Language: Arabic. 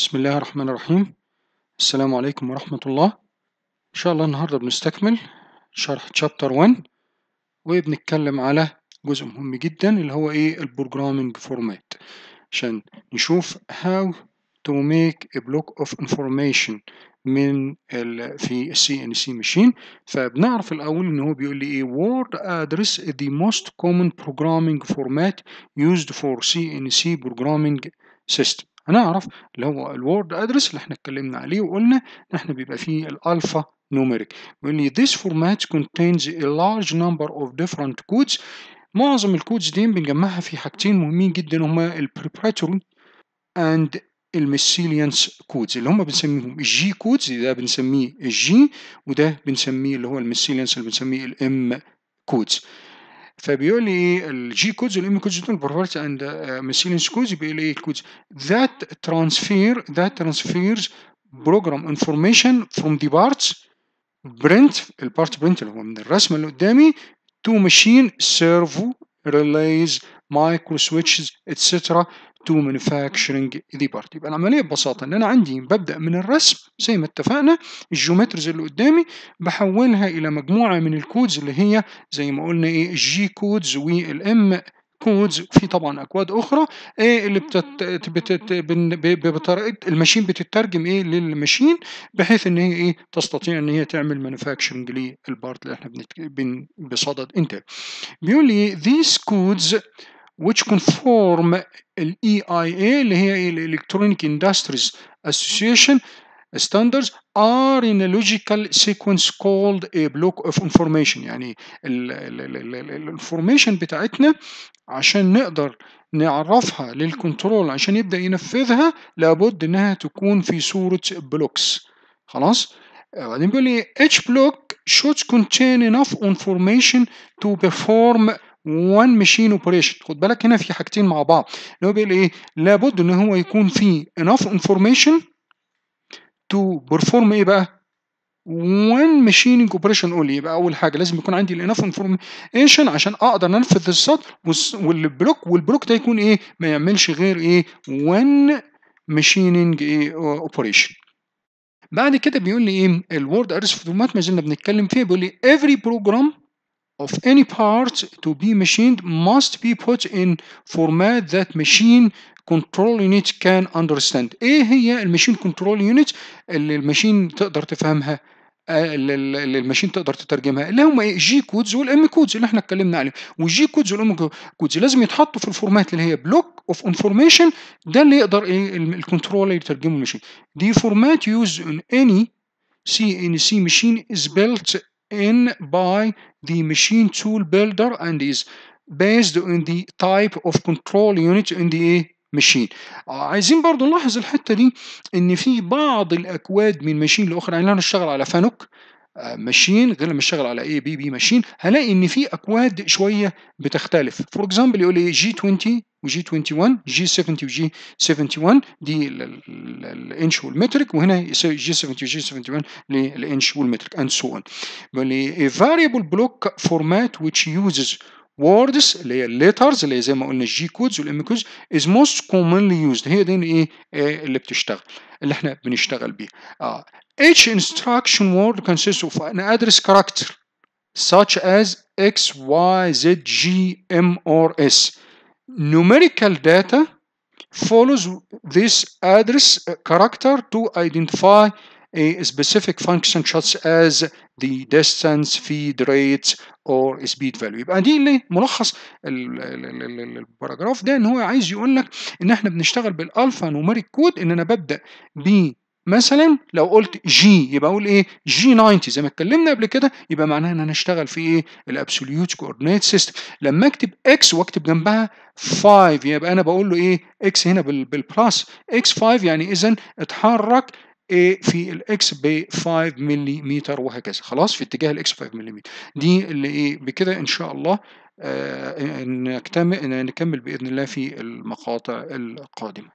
بسم الله الرحمن الرحيم السلام عليكم ورحمة الله إن شاء الله النهاردة بنستكمل شرح تشابتر 1 وبنتكلم على جزء مهم جدا اللي هو إيه البروجرامينج فورمات عشان نشوف how to make a block of information من ال في السي ان سي ماشين فبنعرف الاول ان هو بيقول لي ايه word address the most common programming format used for سي ان سي programming system هنعرف اللي هو الوورد ادرس اللي احنا اتكلمنا عليه وقلنا ان احنا بيبقى فيه الالفا نوميريك بيقول لي this format contains a large number of different codes معظم الكودز دي بنجمعها في حاجتين مهمين جدا هما البريبراتوري اند الميسيليانس كودز اللي هما بنسميهم الجي كودز ده بنسميه الجي وده بنسميه اللي هو الميسيليانس اللي بنسميه الام كودز فبيقول لي ايه الجي كودز والام كودز دول بروبرتي اند آه، مسيلنس كودز بيقول لي ايه الكودز ذات ترانسفير ذات ترانسفيرز بروجرام انفورميشن فروم دي بارتس برنت البارت برنت اللي هو من الرسمه اللي قدامي تو ماشين سيرفو ريليز مايكرو سويتشز اتسترا to manufacturing the part يبقى العملية ببساطة إن أنا عندي ببدأ من الرسم زي ما اتفقنا الجيومترز اللي قدامي بحولها إلى مجموعة من الكودز اللي هي زي ما قلنا إيه الجي كودز والإم كودز في طبعا اكواد اخرى ايه اللي بتت... بتت... بطريقه الماشين بتترجم ايه للماشين بحيث ان هي ايه تستطيع ان هي تعمل مانيفاكشرنج للبارت اللي احنا بن... بصدد انتاج بيقول لي these codes which conform ال EIA اللي هي ال Electronic Industries Association standards are in a logical sequence called a block of information يعني الانفورميشن بتاعتنا عشان نقدر نعرفها للكنترول عشان يبدا ينفذها لابد انها تكون في صوره بلوكس خلاص بعدين بيقول لي each block should contain enough information to perform وان ماشين اوبريشن خد بالك هنا في حاجتين مع بعض اللي هو بيقول ايه لابد ان هو يكون في enough information to perform ايه بقى وان ماشين اوبريشن اونلي يبقى اول حاجه لازم يكون عندي الانف انفورميشن عشان اقدر انفذ السطر والبلوك والبلوك ده يكون ايه ما يعملش غير ايه وان ماشيننج ايه اوبريشن بعد كده بيقول لي ايه الوورد ارس فورمات ما زلنا بنتكلم فيه بيقول لي every program of any part to be machined must be put in format that machine control unit can understand ايه هي المشين كنترول يونت اللي المشين تقدر تفهمها آه، اللي المشين تقدر تترجمها اللي هم ايه جي كودز والام كودز اللي احنا اتكلمنا عليهم والجي كودز والام كودز لازم يتحطوا في الفورمات اللي هي بلوك اوف انفورميشن ده اللي يقدر ايه الكنترول يترجمه المشين دي فورمات يوز ان اني سي ان سي ماشين از بيلت in by the machine tool builder and is based on the type of control unit in the ماشين عايزين برضو نلاحظ الحتة دي ان في بعض الاكواد من ماشين لاخرى يعني انا اشتغل على فانوك ماشين غير لما اشتغل على اي بي بي ماشين هلاقي ان في اكواد شويه بتختلف فور اكزامبل يقول لي جي 20 وجي 21 جي 70 وجي 71 دي الانش والمترك وهنا جي 70 وجي 71 للانش والمترك اند سو اون بيقول لي a variable block format which uses words اللي هي letters اللي هي زي ما قلنا الجي كودز والام كودز is most commonly used هي دي إيه،, ايه اللي بتشتغل اللي احنا بنشتغل بيها اه Each instruction word consists of an address character such as X, Y, Z, G, M, or S. Numerical data follows this address uh, character to identify a specific function such as the distance, feed rate, or speed value يبقى دي اللي ملخص الباراجراف ده ان هو عايز يقول لك ان احنا بنشتغل بالالفا نوميريك كود ان انا ببدا ب مثلا لو قلت جي يبقى اقول ايه جي 90 زي ما اتكلمنا قبل كده يبقى معناها ان انا اشتغل في ايه الابسوليوت كوردينيت سيستم لما اكتب اكس واكتب جنبها 5 يبقى انا بقول له ايه اكس هنا بالبلس اكس 5 يعني اذا اتحرك ايه في الاكس ب 5 ملم وهكذا خلاص في اتجاه الاكس 5 ملم دي اللي ايه بكده ان شاء الله آه نكمل باذن الله في المقاطع القادمه